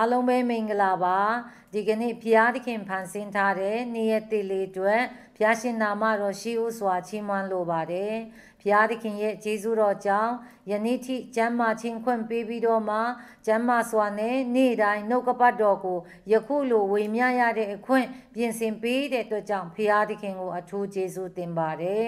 အားလုံးပဲမင်္ဂလာပါဒီကနေ့ဘုရားသခင်ဖန်ဆင်းထားတဲ့နေ့ရက်တည်လေးအတွက်ဘုရားရှင်နာမတော်ရှိဦးစွာချီးမွမ်းလိုပါတယ်ဘုရားသခင်ရဲ့ကျေးဇူးတော်ကြောင့်ယနေ့ထိကျမ်းမာခြင်းခွင့်ပေးပြီးတော့မှကျမ်းမာစွာနဲ့နေ့တိုင်းနှုတ်ကပတ်တော်ကိုယခုလိုဝေမျှရတဲ့အခွင့်ပြင်ဆင်ပေးတဲ့အတွက်ကြောင့်ဘုရားသခင်ကိုအထူးကျေးဇူးတင်ပါတယ်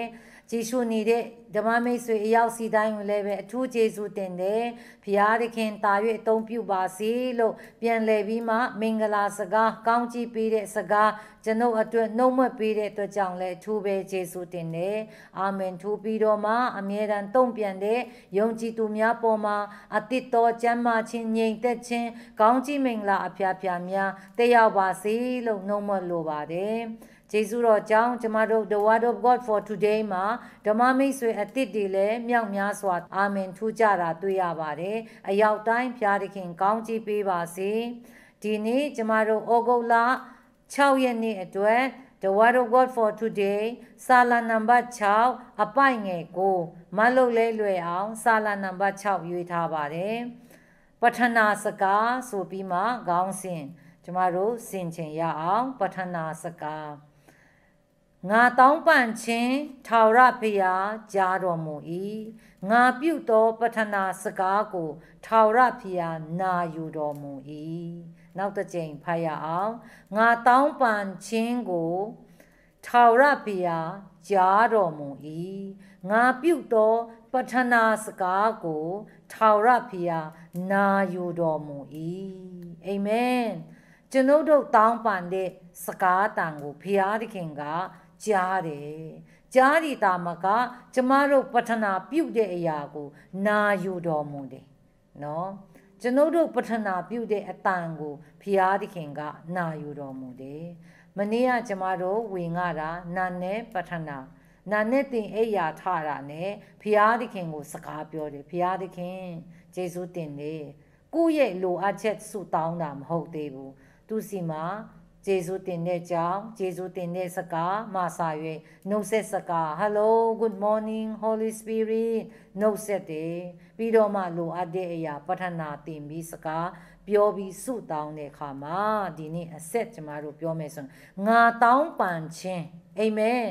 ကြည်ရှုနေတဲ့ဓမ္မမိတ်ဆွေအယောက်စီတိုင်းကိုလည်းပဲအထူးကျေးဇူးတင်တယ်။ဖရာသခင်တာ၍အသုံးပြုပါစေလို့ပြန်လည်ပြီးမှမင်္ဂလာစကားကောင်းချီးပေးတဲ့စကားကျွန်ုပ်အတွက်နှုတ်မွက်ပေးတဲ့အတွက်ကြောင့်လည်းအထူးပဲကျေးဇူးတင်တယ်။အာမင်ထူပြီးတော့မှအမြဲတမ်းတုံ့ပြန်တဲ့ယုံကြည်သူများပေါ်မှာအတိတ်တော်ကျမ်းမာခြင်းငြိမ်သက်ခြင်းကောင်းချီးမင်္ဂလာအဖျားဖျားများတက်ရောက်ပါစေလို့နှုတ်မွက်လိုပါတယ်။ဂျေဇုတော်ကြောင့်ကျမတို့ The Word of God for Today မှာဓမ္မမိတ်ဆွေအသစ်တွေလည်းမြောက်များစွာအာမင်ထူးကြတာတွေ့ရပါတယ်။အရောက်တိုင်းဖျားသခင်ကောင်းချီးပေးပါစေ။ဒီနေ့ကျမတို့ဩဂုတ်လ6ရက်နေ့အတွက် The Word of God for Today စာလနံပါတ်6အပိုင်ငယ်ကိုမလုတ်လဲလွယ်အောင် စာလနံပါတ်6ရွေးထားပါတယ်။ပထနာစကားဆိုပြီးမှခေါင်းစဉ်ကျမတို့ဆင်ခြင်ရအောင်ပထနာစကားငါတောင်းပန်ခြင်းထာဝရဘုရားကြားတော်မူ၏ငါပြုသောပထနာစကားကိုထာဝရဘုရားနာယူတော်မူ၏နောက်တစ်ကြိမ်ဖတ်ရအောင်ငါတောင်းပန်ခြင်းကိုထာဝရဘုရားကြားတော်မူ၏ငါပြုသောပထနာစကားကိုထာဝရဘုရားနာယူတော်မူ၏အာမင်ကျွန်ုပ်တို့တောင်းပန်တဲ့စကားတန်ကိုဘုရားသခင်ကကြားတယ်ကြားဒီတာမကကျမတို့ပထနာပြုတဲ့အရာကိုနာယူတော်မူတယ်နော်ကျွန်ုပ်တို့ပထနာပြုတဲ့အတန်ကိုဖျားသခင်ကနာယူတော်မူတယ်မနေ့ကကျမတို့ဝင်ရတာနာနဲ့ပထနာနာနဲ့တင်အိယာထတာနဲ့ဖျားသခင်ကိုစကားပြောတယ်ဖျားသခင်ဂျေဇုတင်တယ်ကိုယ့်ရဲ့လိုအပ်ချက်စုတောင်းတာမဟုတ်သေးဘူးသူစီမှာကျေးဇူးတင်တဲ့ကြောင်းကျေးဇူးတင်တဲ့စကားမဆာ၍နှုတ်ဆက်စကား Hello good morning Holy Spirit နှုတ်ဆက်တယ်ပြီးတော့မှလိုအပ်တဲ့အရာပထနာတင်ပြီးစကားပြောပြီးဆုတောင်းတဲ့အခါမှာဒီနေ့အဆက်ကျမတို့ပြောမယ်ဆိုရင်ငါတောင်းပန်ခြင်းအာမင်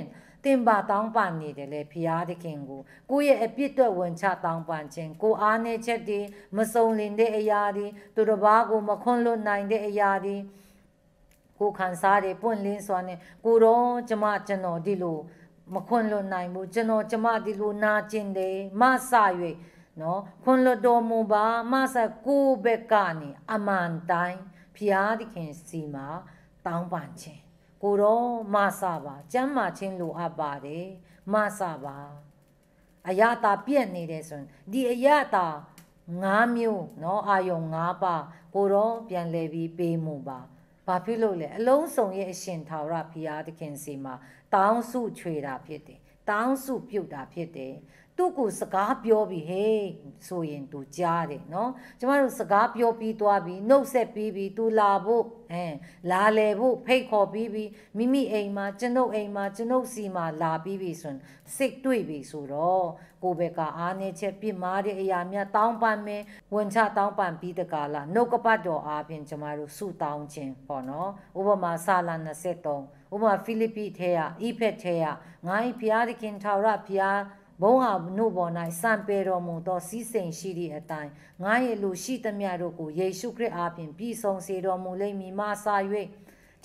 သင်ပါတောင်းပန်နေတယ်လေဖရာသခင်ကိုကိုယ့်ရဲ့အပြစ်အတွက်ဝန်ချတောင်းပန်ခြင်းကိုအားနည်းချက်တွေမစုံလင်တဲ့အရာတွေသူတစ်ပါးကိုမခွန်းလွတ်နိုင်တဲ့အရာတွေကိုခံစားတွေပွင့်လင်းစွာနဲ့ကိုတော့ကျမကျွန်တော်ဒီလိုမခွန်လွတ်နိုင်ဘူးကျွန်တော်ကျမဒီလိုနာကျင်တယ်မဆ၍နော်ခွန်လွတ်တော်မူပါမဆကိုဘက်ကနေအမှန်တိုင်းဖျားသခင်စီမှာတောင်းပန်ခြင်းကိုတော့မဆပါကျမ်းမာခြင်းလိုအပ်ပါတယ်မဆပါအယတာပြက်နေတယ်ဆိုရင်ဒီအယတာ၅မျိုးเนาะအာယုံ၅ပါကိုတော့ပြန်လဲပြီးပေးမှုပါဘာဖြစ်လို့လဲအလုံးစုံရဲ့အရှင်ထာဝရဘုရားသခင်စီမှာတောင်းစုချွေတာဖြစ်တယ်တောင်းစုပြုတ်တာဖြစ်တယ်သူ့ကိုစကားပြောပြီးဟေးဆိုရင်သူကြားတယ်နော်ကျမတို့စကားပြောပြီးသွားပြီးနှုတ်ဆက်ပြီးပြီးသူလာဖို့ဟမ်လာလေဖို့ဖိတ်ခေါ်ပြီးပြီးမိမိအိမ်မှာကျွန်ုပ်အိမ်မှာကျွန်ုပ်စီမှာလာပြီးပြီးဆိုရင်စိတ်တွေ့ပြီးဆိုတော့ကိုဘက်ကအားနေချက်ပြစ်မာတဲ့အရာများတောင်းပန်မယ်ဝန်ချတောင်းပန်ပြီးတကာလာနှုတ်ကပတ်တော်အားဖြင့်ကျမတို့ဆုတောင်းခြင်းပေါ့နော်ဥပမာဆာလာ23ဥပမာဖိလိပ္ပိထဲကဤဖက်ထဲကငါ၏ဖျားသခင်ထာဝရဖျားဘုံဟာနို့ပေါ်၌စံပေတော်မူသောစည်းစိမ်ရှိသည့်အတိုင်းငါရဲ့လူရှိသမျှတို့ကိုယေရှုခရစ်အားဖြင့်ပြည့်စုံစေတော်မူလိမ့်မည်မှစ၍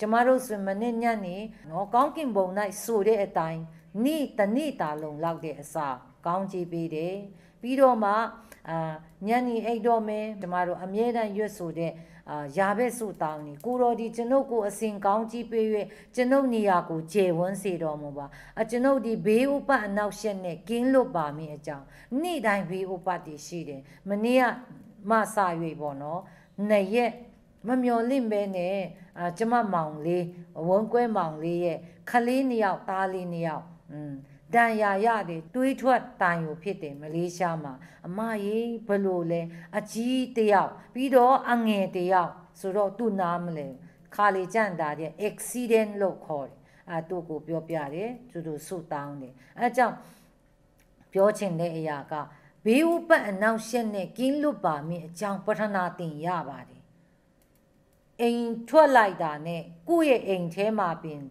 ကျမတို့ဆွေမနစ်ညံ့နေနော်ကောင်းကင်ဘုံ၌ဆိုတဲ့အတိုင်းနေ့တနေ့တာလုံးလောက်တဲ့အစာ ကောင်းချီးပေးတယ်ပြီးတော့မှအာညဏ်ဤအိတ်တော်မင်းကျမတို့အမြဲတမ်းရွတ်ဆိုတဲ့အာယာဘက်ဆုတောင်းနေကိုတော်ဒီကျွန်ုပ်ကိုအစဉ်ကောင်းကြီးပေး၍ကျွန်ုပ်နေရာကိုကျေဝန်းစေတော်မူပါအကျွန်ုပ်ဒီဘေးဥပအနောက်ရှက်နဲ့ကင်းလွတ်ပါမည်အကြောင်းနေ့တိုင်းဘေးဥပတည်ရှိတယ်မနေ့ကမဆာ၍ပေါ့နော်နှစ်ရက်မမျော်လင့်ပဲနဲ့အာကျမမောင်လေးဝုံကွဲမောင်လေးရဲ့ခလေးနှစ်ယောက်သားလေးနှစ်ယောက်อืมဒဏ်ရာရတဲ့တွေးထွက်တန်ယူဖြစ်တယ်မလေးရှားမှာအမရေဘလို့လဲအကြီးတယောက်ပြီးတော့အငယ်တယောက်ဆိုတော့သူ့နာမလဲခါလေကြန့်တာတဲ့ accident လို့ခေါ်တယ်အဲသူ့ကိုပြောပြတယ်သူတို့ဆုတောင်းတယ်အဲကြောင့်ပြောချင်တဲ့အရာကဘေးဥပတ်အနောက်ရှက်နဲ့ကင်းလွတ်ပါမင်းအကြောင်းပထနာတင်ရပါတယ်အိမ်ထွက်လိုက်တာနဲ့ကိုယ့်ရဲ့အိမ်ထဲမှာပင်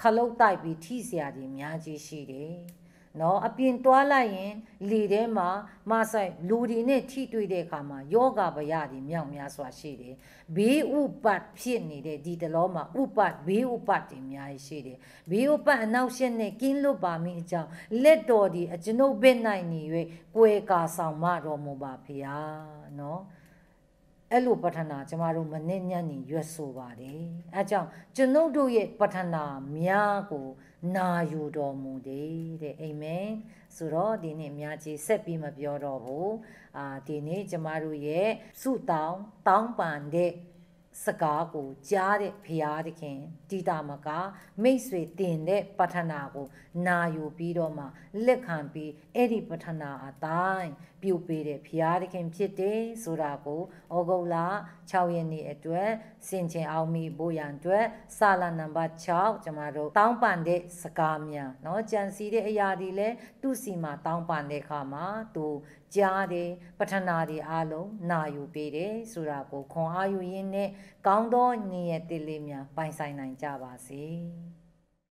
ခလုတ်တိုက်ပြီးထိစရာတွေများကြီးရှိတယ်။နော်အပြင်တွားလိုက်ရင် လေထဲမှာမဆိုင်လူတွေနဲ့ထိတွေ့တဲ့အခါမှာယောဂဗရတွေမြောက်များစွာရှိတယ်။ဘေးဥပတ်ဖြစ်နေတဲ့ဒီတလောမှာဥပတ်ဘေးဥပတ်တွေအများကြီးရှိတယ်။ဘေးဥပတ်အနောက်ရှက်နဲ့ကင်းလွတ်ပါမိအကြောင်းလက်တော်ဒီအကျွန်ုပ်ဘက်နိုင်နေ၍ကွယ်ကာဆောင်မတော်မူပါဖေ။နော်။အဲ့လိုပထနာကျမတို့မနစ်ညံ့ညင်ရွတ်ဆိုပါတယ်အဲကြောင့်ကျွန်ုပ်တို့ရဲ့ပထနာများကို နာယူတော်မူတယ်တဲ့အာမင်ဆိုတော့ဒီနေ့အများကြီးဆက်ပြီးမပြောတော့ဘူးအာဒီနေ့ကျမတို့ရဲ့ဆုတောင်းတောင်းပန်တဲ့စကားကိုကြားတဲ့ဖရာသခင်တိတာမကမိတ်ဆွေတင်တဲ့ပထနာကို နာယူပြီးတော့မှလက်ခံပြီးအဲ့ဒီပထနာအတိုင်းပြုပေးတဲ့ဘုရားသခင်ဖြစ်တယ်ဆိုတာကိုဩဂုတ်လ6ရက်နေ့အတွက်စင်ချင်အောင်မိဖို့ရန်အတွက်စာလနံပါတ်6ကျမတို့တောင်းပန်တဲ့စကားများเนาะကြံစည်တဲ့အရာတွေလဲသူ့စီမှာတောင်းပန်တဲ့အခါမှာသူကြားတယ်ပထနာတွေအားလုံးနာယူပေးတယ်ဆိုတာကိုခွန်အားယူရင်းနဲ့ကောင်းသောနေရတဲ့လေးများပိုင်ဆိုင်နိုင်ကြပါစေ။